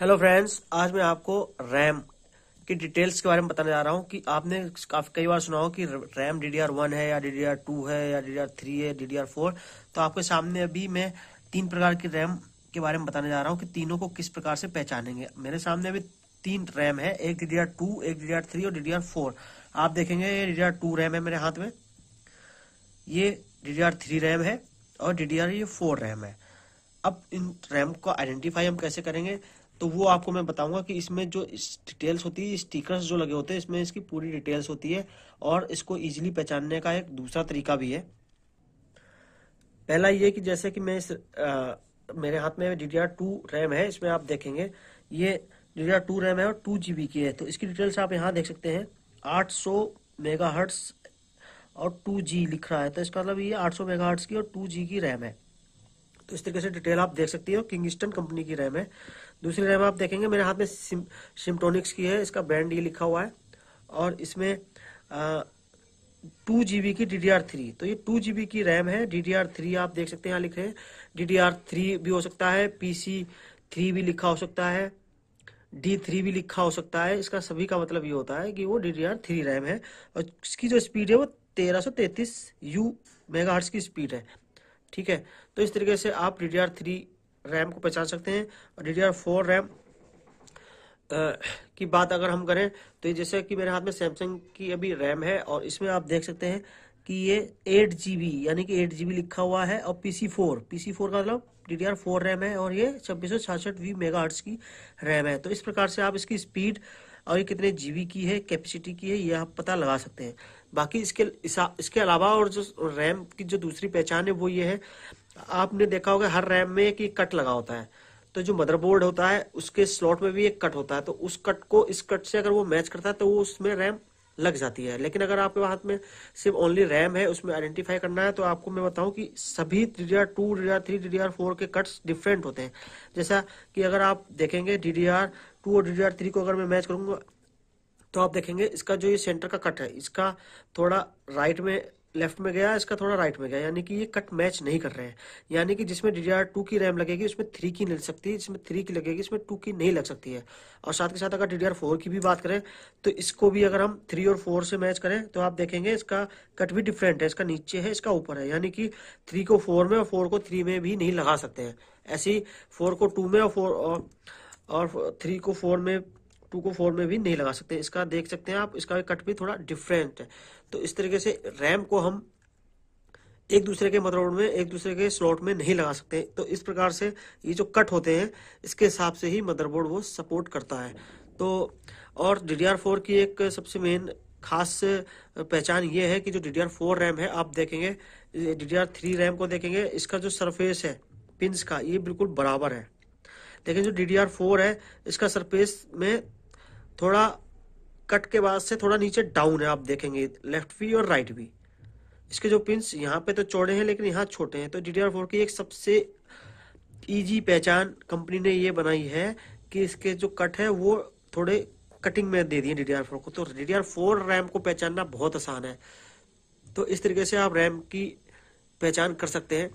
hello friends आज मैं आपको रैम की डिटेल्स के बारे में बताने जा रहा हूँ कि आपने काफी कई बार सुना हो कि RAM D D R one है या डी डी आर टू है या डी डी आर थ्री है डी डी आर फोर तो आपके सामने अभी मैं तीन प्रकार की रैम के बारे में बताने जा रहा हूँ कि तीनों को किस प्रकार से पहचानेंगे मेरे सामने अभी तीन रैम है एक डी डी आर टू एक डी डी आर थ्री और डी डी आर फोर आप देखेंगे ये D D R two RAM है मेरे हाथ में ये D D R three RAM है और डी डी आर ये फोर रैम है अब इन रैम को आइडेंटिफाई हम कैसे करेंगे तो वो आपको मैं बताऊंगा कि इसमें जो डिटेल्स होती है स्टिकर्स जो लगे होते हैं इसमें इसकी पूरी डिटेल्स होती है और इसको इजीली पहचानने का एक दूसरा तरीका भी है पहला ये कि जैसे कि मैं इस आ, मेरे हाथ में डी डी टू रैम है इसमें आप देखेंगे ये डी डी टू रैम है और टू जी बी की है तो इसकी डिटेल्स आप यहाँ देख सकते हैं आठ सौ मेगा और टू जी लिख रहा है तो इसका मतलब ये आठ सौ मेगा की और टू जी की रैम है तो इस तरीके से डिटेल आप देख सकती हो किंगस्टन कंपनी की रैम है दूसरी रैम आप देखेंगे मेरे हाथ में सिम सिमटोनिक्स की है इसका ब्रांड ये लिखा हुआ है और इसमें टू जी की डी थ्री तो ये टू जी की रैम है डी थ्री आप देख सकते हैं यहाँ लिखे हैं डी थ्री भी हो सकता है पी सी थ्री भी लिखा हो सकता है डी थ्री भी लिखा हो सकता है इसका सभी का मतलब ये होता है कि वो डी थ्री रैम है और इसकी जो स्पीड है वो तेरह सौ तैतीस यू मेगा की स्पीड है ठीक है तो इस तरीके से आप डी थ्री रैम को पहचान सकते हैं D D R four RAM की बात अगर हम करें तो ये जैसे कि मेरे हाथ में सैमसंग की अभी रैम है और इसमें आप देख सकते हैं कि ये एट जी यानी कि एट जी लिखा हुआ है और P C four P C four का मतलब D D R four RAM है और ये छब्बीस सौ छियासठ वी मेगा की रैम है तो इस प्रकार से आप इसकी स्पीड और ये कितने जीबी की है कैपेसिटी की है ये आप पता लगा सकते हैं बाकी इसके इसके अलावा और जो रैम की जो दूसरी पहचान है वो ये है आपने देखा होगा हर रैम में एक कट लगा होता है तो जो मदरबोर्ड होता है उसके स्लॉट में भी एक कट होता है तो उस कट को इस कट से अगर वो मैच करता है तो वो उसमें रैम लग जाती है लेकिन अगर आपके हाथ में सिर्फ ओनली रैम है उसमें आइडेंटिफाई करना है तो आपको मैं बताऊं कि सभी D D R two D D R three D D R four के कट्स डिफरेंट होते हैं जैसा कि अगर आप देखेंगे डी डी आर टू और डी डी आर थ्री को अगर मैं मैच करूंगा तो आप देखेंगे इसका जो ये सेंटर का कट है इसका थोड़ा राइट में लेफ्ट में गया इसका थोड़ा राइट में गया यानी कि ये कट मैच नहीं कर रहे हैं यानी कि जिसमें डी टू की रैम लगेगी उसमें थ्री की लग सकती है जिसमें थ्री की लगेगी इसमें टू की नहीं लग सकती है और साथ के साथ अगर डी फोर की भी बात करें तो इसको भी अगर हम थ्री और फोर से मैच करें तो आप देखेंगे इसका कट भी डिफरेंट है इसका नीचे है इसका ऊपर है यानी कि थ्री को फोर में और फोर को थ्री में भी नहीं लगा सकते हैं ऐसे ही फोर को टू में और फोर और थ्री को फोर में टू को फोर में भी नहीं लगा सकते इसका देख सकते हैं आप इसका कट भी थोड़ा डिफरेंट है तो इस तरीके से रैम को हम एक दूसरे के मदरबोर्ड में एक दूसरे के स्लॉट में नहीं लगा सकते तो इस प्रकार से ये जो कट होते हैं इसके हिसाब से ही मदरबोर्ड वो सपोर्ट करता है तो और डी की एक सबसे मेन खास पहचान ये है कि जो डी रैम है आप देखेंगे डी रैम को देखेंगे इसका जो सरफेस है पिंस का ये बिल्कुल बराबर है लेकिन जो डी है इसका सरफेस में थोड़ा कट के बाद से थोड़ा नीचे डाउन है आप देखेंगे लेफ्ट भी और राइट भी इसके जो पिंस यहाँ पे तो चौड़े हैं लेकिन यहाँ छोटे हैं तो डी की एक सबसे ईजी पहचान कंपनी ने ये बनाई है कि इसके जो कट है वो थोड़े कटिंग में दे दिए डी को तो डी रैम को पहचानना बहुत आसान है तो इस तरीके से आप रैम की पहचान कर सकते हैं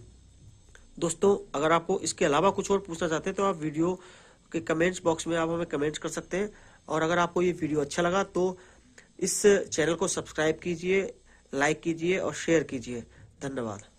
दोस्तों अगर आपको इसके अलावा कुछ और पूछना चाहते हैं तो आप वीडियो के कमेंट्स बॉक्स में आप हमें कमेंट्स कर सकते हैं और अगर आपको ये वीडियो अच्छा लगा तो इस चैनल को सब्सक्राइब कीजिए लाइक कीजिए और शेयर कीजिए धन्यवाद